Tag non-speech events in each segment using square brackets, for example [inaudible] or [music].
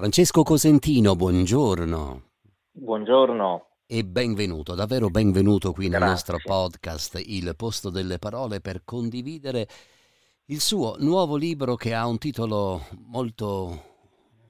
Francesco Cosentino, buongiorno. Buongiorno. E benvenuto, davvero benvenuto qui Grazie. nel nostro podcast Il posto delle parole per condividere il suo nuovo libro che ha un titolo molto,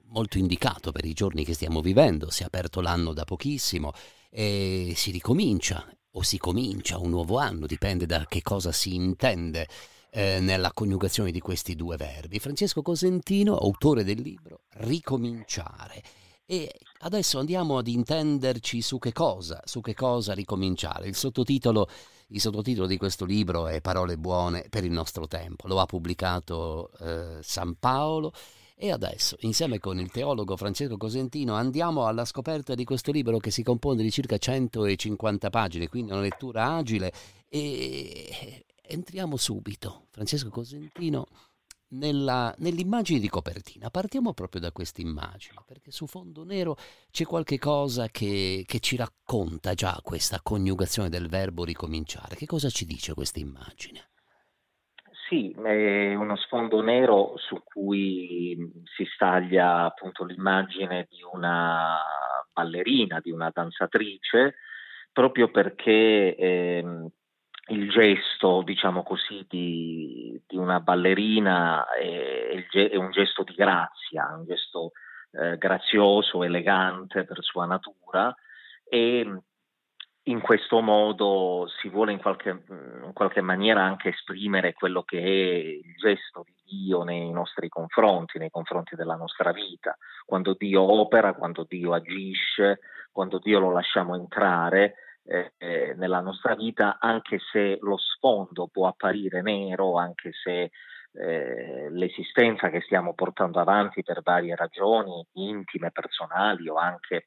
molto indicato per i giorni che stiamo vivendo. Si è aperto l'anno da pochissimo e si ricomincia o si comincia un nuovo anno, dipende da che cosa si intende eh, nella coniugazione di questi due verbi. Francesco Cosentino, autore del libro Ricominciare. E adesso andiamo ad intenderci su che cosa, su che cosa ricominciare. Il sottotitolo, il sottotitolo di questo libro è Parole buone per il nostro tempo. Lo ha pubblicato eh, San Paolo. E adesso, insieme con il teologo Francesco Cosentino, andiamo alla scoperta di questo libro che si compone di circa 150 pagine, quindi una lettura agile e entriamo subito, Francesco Cosentino, nella, nell'immagine di copertina. Partiamo proprio da questa immagine, perché su fondo nero c'è qualche cosa che, che ci racconta già questa coniugazione del verbo ricominciare. Che cosa ci dice questa immagine? Sì, è uno sfondo nero su cui mm, si staglia appunto l'immagine di una ballerina, di una danzatrice, proprio perché eh, gesto, diciamo così, di, di una ballerina è, eh, è, un gesto di grazia, un gesto eh, grazioso, elegante per sua natura e in questo modo si vuole in qualche, mm, in qualche maniera anche esprimere quello che è il gesto di Dio nei nostri confronti, nei confronti della nostra vita. Quando Dio opera, quando Dio agisce, quando Dio lo lasciamo entrare, eh, eh, nella nostra vita, anche se lo sfondo può apparire nero, anche se eh, l'esistenza che stiamo portando avanti per varie ragioni intime, personali o anche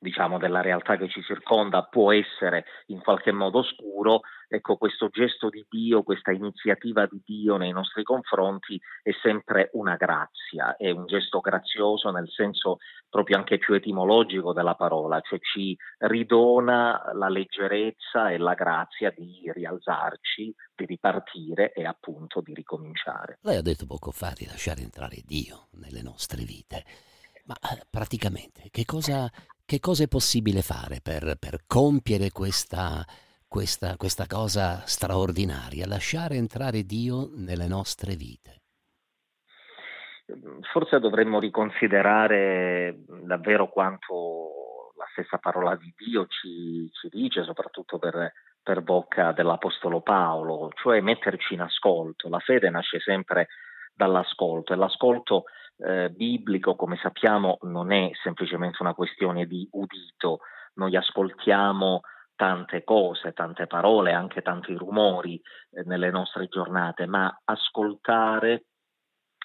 diciamo, della realtà che ci circonda può essere in qualche modo oscuro, ecco questo gesto di Dio, questa iniziativa di Dio nei nostri confronti è sempre una grazia, è un gesto grazioso nel senso proprio anche più etimologico della parola, cioè ci ridona la leggerezza e la grazia di rialzarci, di ripartire e appunto di ricominciare. Lei ha detto poco fa di lasciare entrare Dio nelle nostre vite. Ma eh, praticamente che cosa che cosa è possibile fare per, per compiere questa, questa, questa cosa straordinaria, lasciare entrare Dio nelle nostre vite? forse dovremmo riconsiderare davvero quanto la stessa parola di Dio ci, ci dice, soprattutto per, per, bocca dell'Apostolo Paolo, cioè metterci in ascolto. La fede nasce sempre dall'ascolto e l'ascolto eh, biblico, come sappiamo, non è semplicemente una questione di udito, noi ascoltiamo tante cose, tante parole, anche tanti rumori eh, nelle nostre giornate, ma ascoltare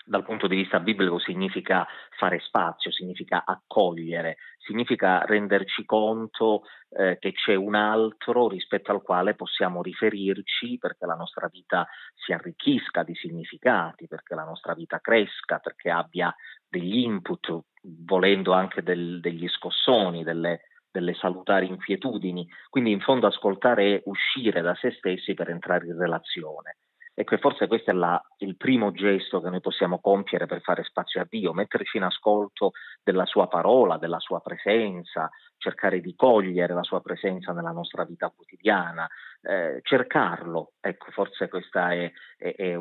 dal punto di vista biblico significa fare spazio, significa accogliere, significa renderci conto eh, che c'è un altro rispetto al quale possiamo riferirci perché la nostra vita si arricchisca di significati, perché la nostra vita cresca, perché abbia degli input, volendo anche del, degli scossoni, delle, delle salutari inquietudini. Quindi in fondo ascoltare è uscire da se stessi per entrare in relazione. Ecco, forse questo è la, il primo gesto che noi possiamo compiere per fare spazio a Dio, metterci in ascolto della sua parola, della sua presenza, cercare di cogliere la sua presenza nella nostra vita quotidiana, eh, cercarlo, ecco, forse questo è, è, è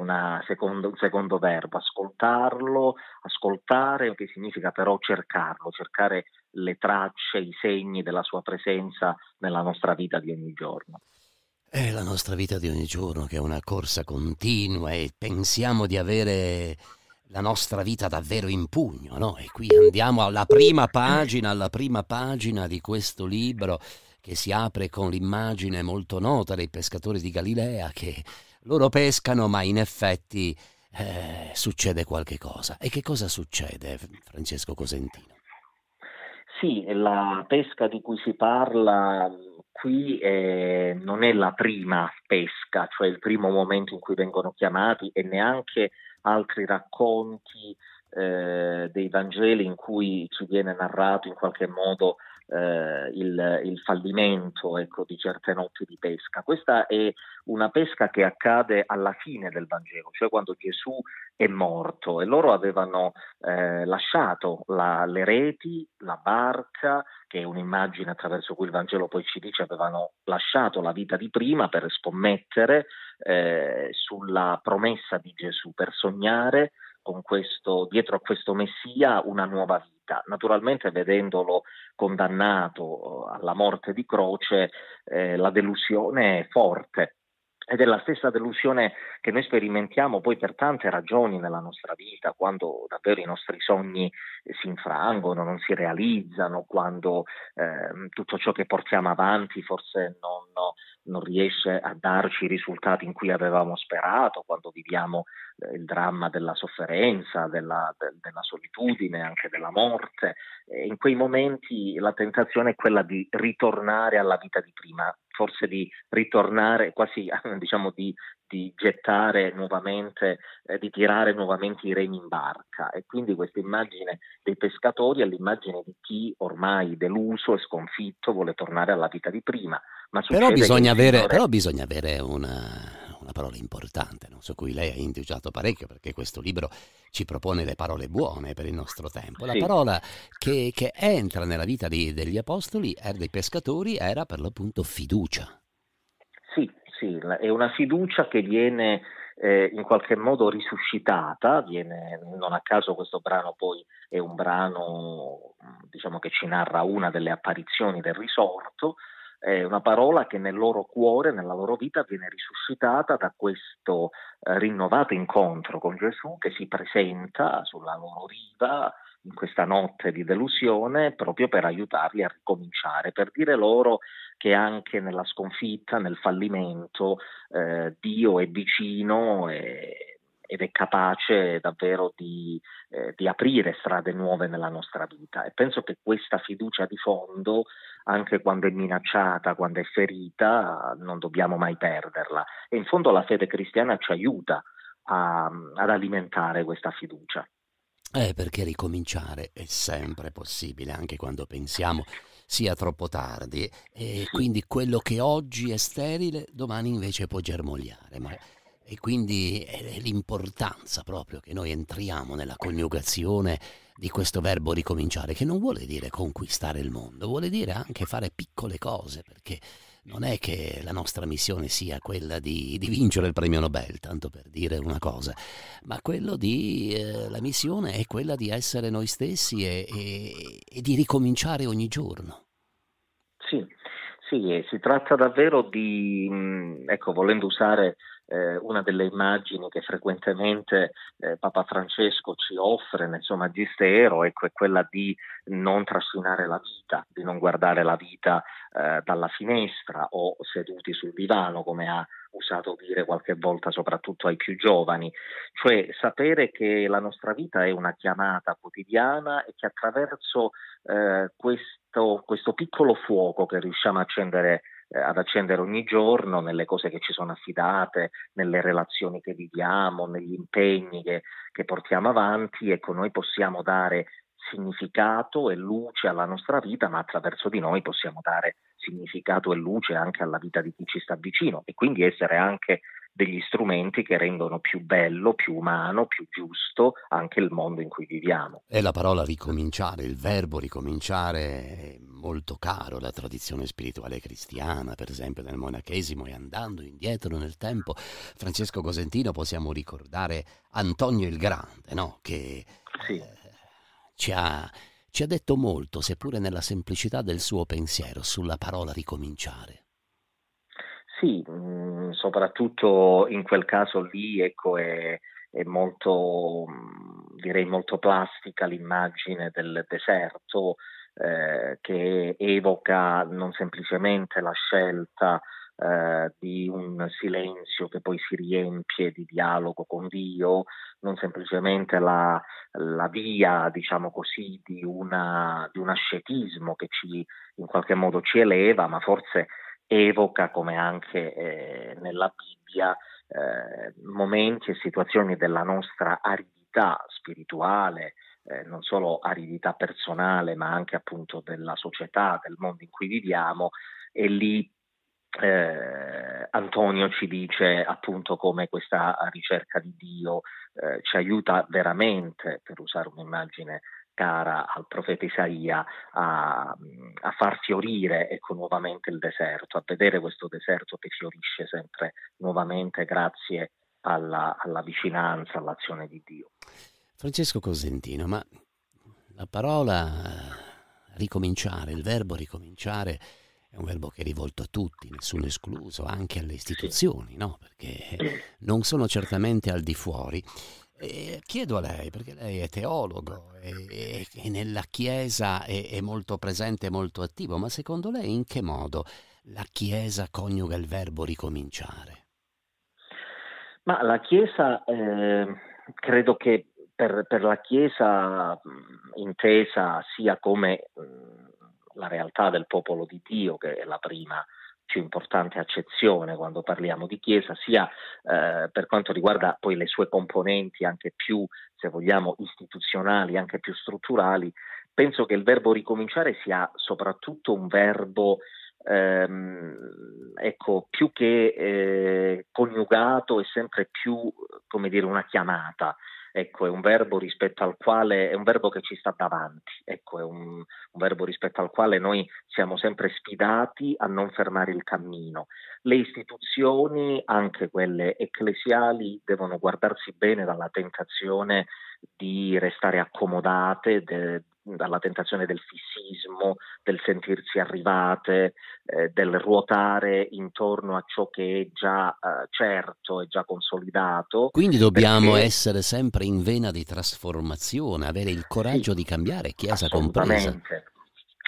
secondo, un secondo verbo, ascoltarlo, ascoltare, che significa però cercarlo, cercare le tracce, i segni della sua presenza nella nostra vita di ogni giorno. È la nostra vita di ogni giorno che è una corsa continua e pensiamo di avere la nostra vita davvero in pugno, no? E qui andiamo alla prima pagina, alla prima pagina di questo libro che si apre con l'immagine molto nota dei pescatori di Galilea che loro pescano ma in effetti eh, succede qualche cosa. E che cosa succede, Francesco Cosentino? Sì, la pesca di cui si parla qui eh, non è la prima pesca, cioè il primo momento in cui vengono chiamati e neanche altri racconti eh, dei Vangeli in cui ci viene narrato in qualche modo eh, il, il, fallimento ecco, di certe notti di pesca. Questa è una pesca che accade alla fine del Vangelo, cioè quando Gesù è morto e loro avevano eh, lasciato la, le reti, la barca, che è un'immagine attraverso cui il Vangelo poi ci dice avevano lasciato la vita di prima per scommettere eh, sulla promessa di Gesù, per sognare questo, dietro a questo Messia una nuova vita città. Naturalmente vedendolo condannato eh, alla morte di croce eh, la delusione è forte ed è la stessa delusione che noi sperimentiamo poi per tante ragioni nella nostra vita, quando davvero i nostri sogni si infrangono, non si realizzano, quando eh, tutto ciò che portiamo avanti forse non, non, riesce a darci i risultati in cui avevamo sperato, quando viviamo eh, il dramma della sofferenza, della, de, della solitudine, anche della morte. E in quei momenti la tentazione è quella di ritornare alla vita di prima, forse di ritornare, quasi [laughs] diciamo di, di gettare nuovamente, eh, di tirare nuovamente i remi in barca e quindi questa immagine dei pescatori è l'immagine di chi ormai deluso e sconfitto vuole tornare alla vita di prima. Ma però, bisogna avere, signore... però bisogna avere una una parola importante, no? su cui lei ha indugiato parecchio, perché questo libro ci propone le parole buone per il nostro tempo. La sì. parola che, che, entra nella vita di, degli apostoli, er, dei pescatori, era per l'appunto fiducia. Sì, sì, è una fiducia che viene eh, in qualche modo risuscitata, viene, non a caso questo brano poi è un brano diciamo, che ci narra una delle apparizioni del risorto, è una parola che nel loro cuore, nella loro vita viene risuscitata da questo eh, rinnovato incontro con Gesù che si presenta sulla loro riva in questa notte di delusione proprio per aiutarli a ricominciare, per dire loro che anche nella sconfitta, nel fallimento, eh, Dio è vicino e, ed è capace davvero di, eh, di, aprire strade nuove nella nostra vita. E penso che questa fiducia di fondo anche quando è minacciata, quando è ferita, non dobbiamo mai perderla. E in fondo la fede cristiana ci aiuta a, ad alimentare questa fiducia. Eh, perché ricominciare è sempre possibile, anche quando pensiamo sia troppo tardi. E quindi quello che oggi è sterile, domani invece può germogliare. Ma... E quindi è l'importanza proprio che noi entriamo nella coniugazione di questo verbo ricominciare, che non vuole dire conquistare il mondo, vuole dire anche fare piccole cose, perché non è che la nostra missione sia quella di, di vincere il premio Nobel, tanto per dire una cosa, ma quello di, eh, la missione è quella di essere noi stessi e, e, e di ricominciare ogni giorno. Sì, sì, si tratta davvero di, mm, ecco, volendo usare eh, una delle immagini che frequentemente eh, Papa Francesco ci offre nel suo magistero ecco, è quella di non trascinare la vita, di non guardare la vita eh, dalla finestra o seduti sul divano, come ha usato dire qualche volta soprattutto ai più giovani, cioè sapere che la nostra vita è una chiamata quotidiana e che attraverso eh, questo, questo piccolo fuoco che riusciamo a accendere eh, ad accendere ogni giorno nelle cose che ci sono affidate, nelle relazioni che viviamo, negli impegni che, che portiamo avanti, ecco noi possiamo dare significato e luce alla nostra vita, ma attraverso di noi possiamo dare significato e luce anche alla vita di chi ci sta vicino e quindi essere anche degli strumenti che rendono più bello, più umano, più giusto anche il mondo in cui viviamo. E la parola ricominciare, il verbo ricominciare è molto caro alla tradizione spirituale cristiana, per esempio nel monachesimo e andando indietro nel tempo. Francesco Cosentino possiamo ricordare Antonio il Grande, no? che sì. Eh, ci ha ci ha detto molto, seppure nella semplicità del suo pensiero, sulla parola ricominciare. Sì, mh, mm, soprattutto in quel caso lì ecco, è, è molto, mh, mm, direi molto plastica l'immagine del deserto eh, che evoca non semplicemente la scelta eh, di un silenzio che poi si riempie di dialogo con Dio, non semplicemente la, la via, diciamo così, di, una, di, un ascetismo che ci, in qualche modo ci eleva, ma forse evoca come anche eh, nella Bibbia eh, momenti e situazioni della nostra aridità spirituale, eh, non solo aridità personale, ma anche appunto della società, del mondo in cui viviamo, e lì eh, Antonio ci dice appunto come questa ricerca di Dio eh, ci aiuta veramente, per usare un'immagine cara al profeta Isaia a, a far fiorire ecco, nuovamente il deserto, a vedere questo deserto che fiorisce sempre nuovamente grazie alla, alla vicinanza, all'azione di Dio. Francesco Cosentino, ma la parola eh, ricominciare, il verbo ricominciare è un verbo che è rivolto a tutti, nessuno escluso, anche alle istituzioni, no? perché non sono certamente al di fuori e eh, chiedo a lei, perché lei è teologo e, e nella Chiesa è, è, molto presente, molto attivo, ma secondo lei in che modo la Chiesa coniuga il verbo ricominciare? Ma la Chiesa, eh, credo che per, per, la Chiesa intesa sia come mh, la realtà del popolo di Dio, che è la prima più importante accezione quando parliamo di Chiesa, sia eh, per quanto riguarda poi le sue componenti anche più, se vogliamo, istituzionali, anche più strutturali, penso che il verbo ricominciare sia soprattutto un verbo ehm, ecco, più che eh, coniugato e sempre più, come dire, una chiamata ecco, è un verbo rispetto al quale è un verbo che ci sta davanti, ecco, è un, un verbo rispetto al quale noi siamo sempre sfidati a non fermare il cammino. Le istituzioni, anche quelle ecclesiali, devono guardarsi bene dalla tentazione di restare accomodate de, dalla tentazione del fissismo, del sentirsi arrivate, eh, del ruotare intorno a ciò che è già eh, certo e già consolidato. Quindi dobbiamo perché... essere sempre in vena di trasformazione, avere il coraggio sì, di cambiare, Chiesa assolutamente, compresa.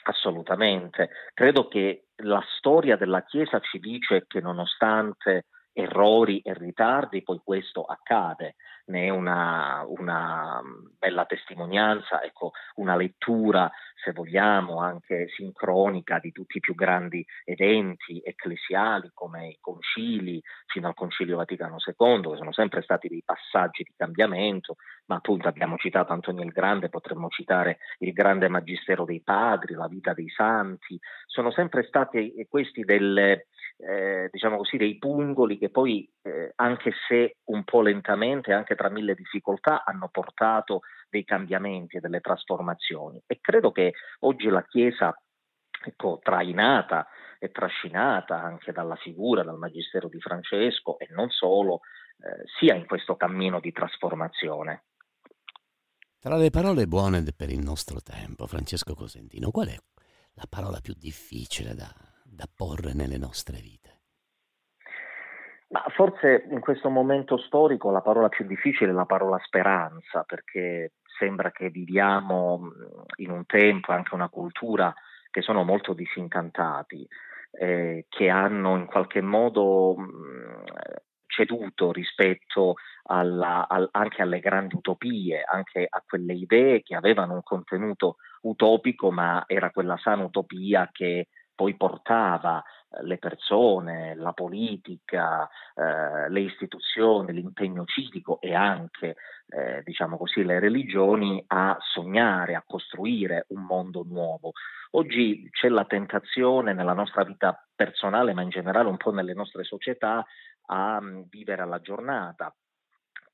Assolutamente. Credo che la storia della Chiesa ci dice che nonostante errori e ritardi, poi questo accade, ne è una, una mm, bella testimonianza, ecco, una lettura, se vogliamo, anche sincronica di tutti i più grandi eventi ecclesiali come i concili fino al Concilio Vaticano II, che sono sempre stati dei passaggi di cambiamento, ma appunto abbiamo citato Antonio il Grande, potremmo citare il grande magistero dei padri, la vita dei santi, sono sempre stati questi delle eh, diciamo così, dei pungoli che poi, eh, anche se un po' lentamente, anche tra mille difficoltà, hanno portato dei cambiamenti e delle trasformazioni. E credo che oggi la Chiesa, ecco, trainata e trascinata anche dalla figura, dal magistero di Francesco e non solo, eh, sia in questo cammino di trasformazione. Tra le parole buone per il nostro tempo, Francesco Cosentino, qual è la parola più difficile da da porre nelle nostre vite? Ma forse in questo momento storico la parola più difficile è la parola speranza, perché sembra che viviamo in un tempo, e anche una cultura, che sono molto disincantati, eh, che hanno in qualche modo ceduto rispetto alla, al, anche alle grandi utopie, anche a quelle idee che avevano un contenuto utopico, ma era quella sana utopia che poi portava eh, le persone, la politica, eh, le istituzioni, l'impegno civico e anche, eh, diciamo così, le religioni a sognare, a costruire un mondo nuovo. Oggi c'è la tentazione nella nostra vita personale, ma in generale un po' nelle nostre società, a mm, vivere alla giornata,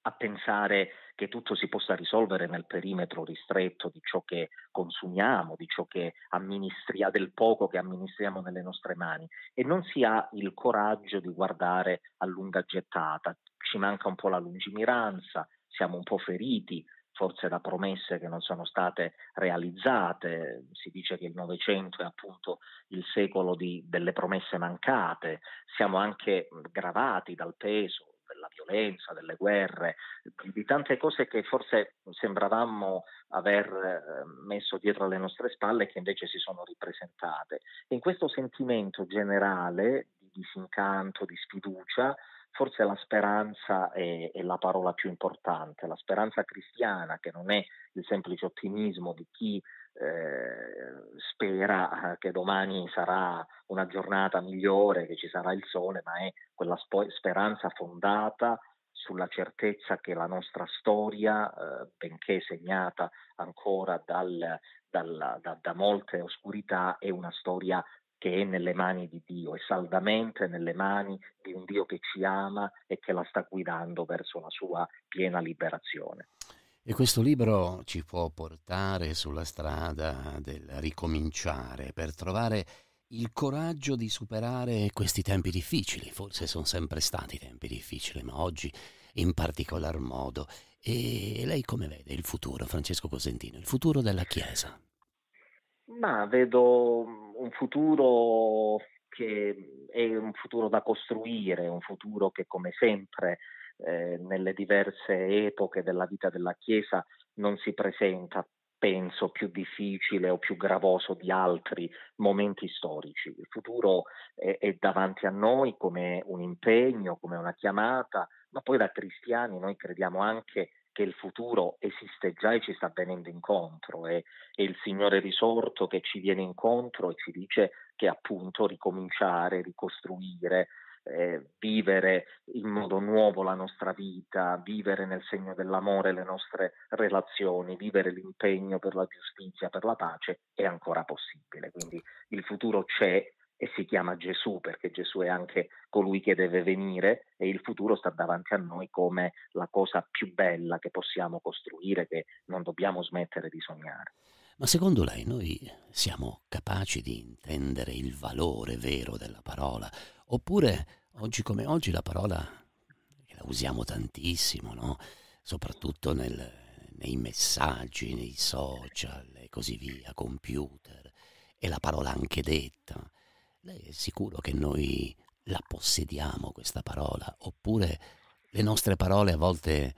a pensare che tutto si possa risolvere nel perimetro ristretto di ciò che consumiamo, di ciò che amministriamo, del poco che amministriamo nelle nostre mani e non si ha il coraggio di guardare a lunga gettata, ci manca un po' la lungimiranza, siamo un po' feriti forse da promesse che non sono state realizzate, si dice che il Novecento è appunto il secolo di, delle promesse mancate, siamo anche gravati dal peso della violenza, delle guerre, di tante cose che forse sembravamo aver eh, messo dietro alle nostre spalle che invece si sono ripresentate. In questo sentimento generale di disincanto, di sfiducia, forse la speranza è, è, la parola più importante, la speranza cristiana che non è il semplice ottimismo di chi eh, spera eh, che domani sarà una giornata migliore, che ci sarà il sole, ma è quella spo- speranza fondata sulla certezza che la nostra storia, eh, benché segnata ancora dal, dal, da, da molte oscurità, è una storia che è nelle mani di Dio, è saldamente nelle mani di un Dio che ci ama e che la sta guidando verso la sua piena liberazione. E questo libro ci può portare sulla strada del ricominciare per trovare il coraggio di superare questi tempi difficili. Forse sono sempre stati tempi difficili, ma oggi in particolar modo. E lei come vede il futuro, Francesco Cosentino, il futuro della Chiesa? Ma vedo mm, un futuro che è un futuro da costruire, un futuro che come sempre eh, nelle diverse epoche della vita della Chiesa non si presenta, penso, più difficile o più gravoso di altri momenti storici. Il futuro è, è davanti a noi come un impegno, come una chiamata, ma poi da cristiani noi crediamo anche che il futuro esiste già e ci sta venendo incontro, è, è, il Signore risorto che ci viene incontro e ci dice che appunto ricominciare, ricostruire, eh, vivere in modo nuovo la nostra vita, vivere nel segno dell'amore le nostre relazioni, vivere l'impegno per la giustizia, per la pace, è ancora possibile. Quindi il futuro c'è e si chiama Gesù perché Gesù è anche colui che deve venire e il futuro sta davanti a noi come la cosa più bella che possiamo costruire, che non dobbiamo smettere di sognare. Ma secondo lei noi siamo capaci di intendere il valore vero della parola? Oppure oggi come oggi la parola la usiamo tantissimo, no? soprattutto nel, nei messaggi, nei social e così via, computer, e la parola anche detta. Lei è sicuro che noi la possediamo questa parola? Oppure le nostre parole a volte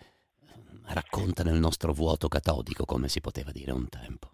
raccontano il nostro vuoto catodico, come si poteva dire un tempo?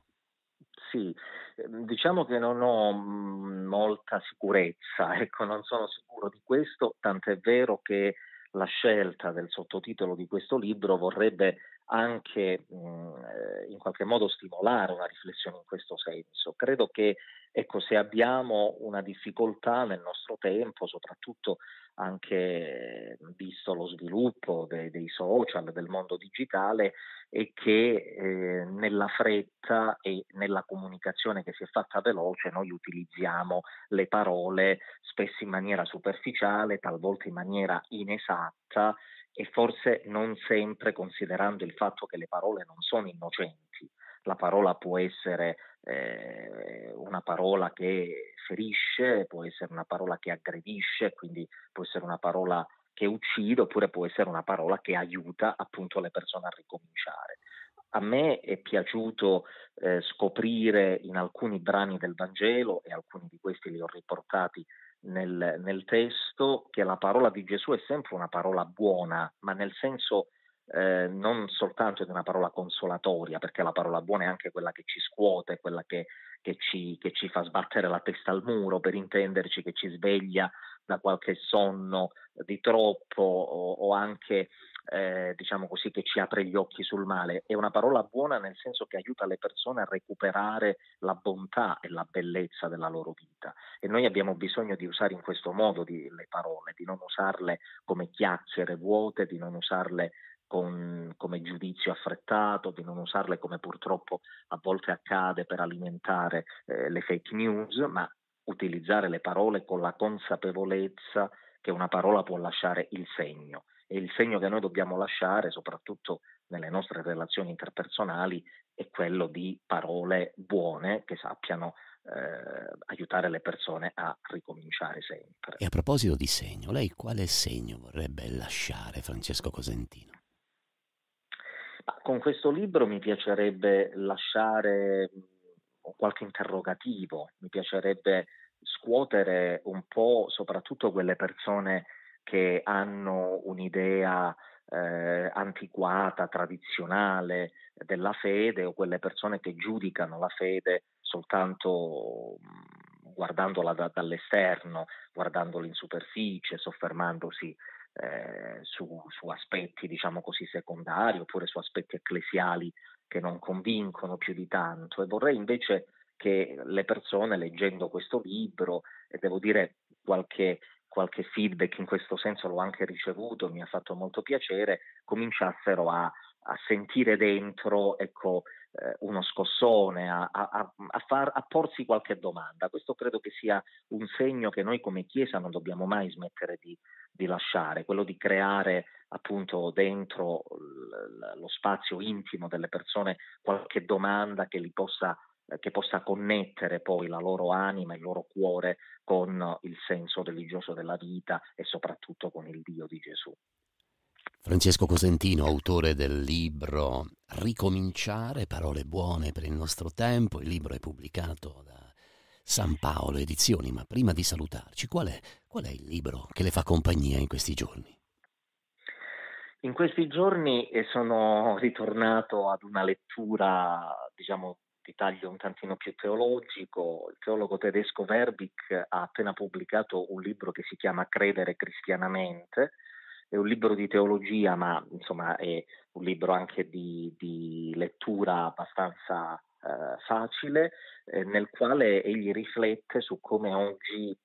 sì, ehm, diciamo che non ho mhmm, molta sicurezza, [laughs] ecco, non sono sicuro di questo, tant'è vero che la scelta del sottotitolo di questo libro vorrebbe anche mh, eh, in qualche modo stimolare una riflessione in questo senso. Credo che ecco, se abbiamo una difficoltà nel nostro tempo, soprattutto anche visto lo sviluppo dei, dei social, del mondo digitale, è che eh, nella fretta e nella comunicazione che si è fatta veloce noi utilizziamo le parole spesso in maniera superficiale, talvolta in maniera inesatta e forse non sempre considerando il fatto che le parole non sono innocenti. La parola può essere eh, una parola che ferisce, può essere una parola che aggredisce, quindi può essere una parola che uccide oppure può essere una parola che aiuta appunto le persone a ricominciare. A me è piaciuto eh, scoprire in alcuni brani del Vangelo, e alcuni di questi li ho riportati nel, nel, testo che la parola di Gesù è sempre una parola buona, ma nel senso eh, non soltanto di una parola consolatoria, perché la parola buona è anche quella che ci scuote, quella che, che, ci, che, ci, fa sbattere la testa al muro, per intenderci, che ci sveglia da qualche sonno di troppo o, o anche eh, diciamo così che ci apre gli occhi sul male. È una parola buona nel senso che aiuta le persone a recuperare la bontà e la bellezza della loro vita e noi abbiamo bisogno di usare in questo modo di, le parole, di non usarle come chiacchiere vuote, di non usarle con, come giudizio affrettato, di non usarle come purtroppo a volte accade per alimentare eh, le fake news, ma utilizzare le parole con la consapevolezza che una parola può lasciare il segno e il segno che noi dobbiamo lasciare, soprattutto nelle nostre relazioni interpersonali, è quello di parole buone che sappiano eh, aiutare le persone a ricominciare sempre. E a proposito di segno, lei quale segno vorrebbe lasciare Francesco Cosentino? con questo libro mi piacerebbe lasciare qualche interrogativo, mi piacerebbe scuotere un po' soprattutto quelle persone che hanno un'idea eh, antiquata, tradizionale della fede o quelle persone che giudicano la fede soltanto mm, guardandola da, dall'esterno, guardandola in superficie, soffermandosi eh, su, su, aspetti diciamo così secondari oppure su aspetti ecclesiali che non convincono più di tanto e vorrei invece che le persone leggendo questo libro, e devo dire qualche, qualche feedback in questo senso l'ho anche ricevuto, mi ha fatto molto piacere, cominciassero a a sentire dentro ecco, eh, uno scossone, a, a, a, far, a, porsi qualche domanda. Questo credo che sia un segno che noi come Chiesa non dobbiamo mai smettere di, di lasciare, quello di creare appunto dentro lo spazio intimo delle persone qualche domanda che li possa che possa connettere poi la loro anima, il loro cuore con il senso religioso della vita e soprattutto con il Dio di Gesù. Francesco Cosentino, autore del libro Ricominciare, parole buone per il nostro tempo, il libro è pubblicato da San Paolo Edizioni, ma prima di salutarci, qual è, qual è il libro che le fa compagnia in questi giorni? In questi giorni eh, sono ritornato ad una lettura, diciamo, di taglio un tantino più teologico. Il teologo tedesco Verbic ha appena pubblicato un libro che si chiama Credere cristianamente, è un libro di teologia, ma insomma è un libro anche di, di lettura abbastanza eh, facile, eh, nel quale egli riflette su come oggi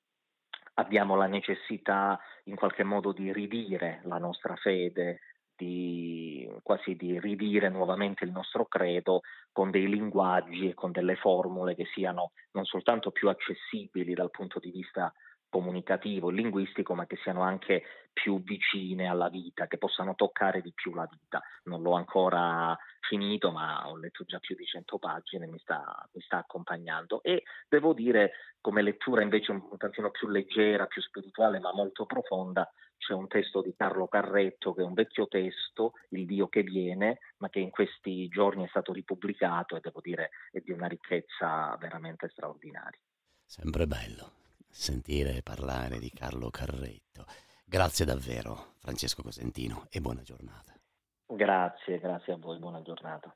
abbiamo la necessità in qualche modo di ridire la nostra fede, di, quasi di ridire nuovamente il nostro credo con dei linguaggi e con delle formule che siano non soltanto più accessibili dal punto di vista comunicativo, linguistico, ma che siano anche più vicine alla vita, che possano toccare di più la vita. Non l'ho ancora finito, ma ho letto già più di 100 pagine, mi sta, mi sta accompagnando. E devo dire, come lettura invece un tantino più leggera, più spirituale, ma molto profonda, c'è un testo di Carlo Carretto, che è un vecchio testo, Il Dio che viene, ma che in questi giorni è stato ripubblicato e devo dire è di una ricchezza veramente straordinaria. Sempre bello sentire parlare di Carlo Carretto. Grazie davvero, Francesco Cosentino, e buona giornata. Grazie, grazie a voi, buona giornata.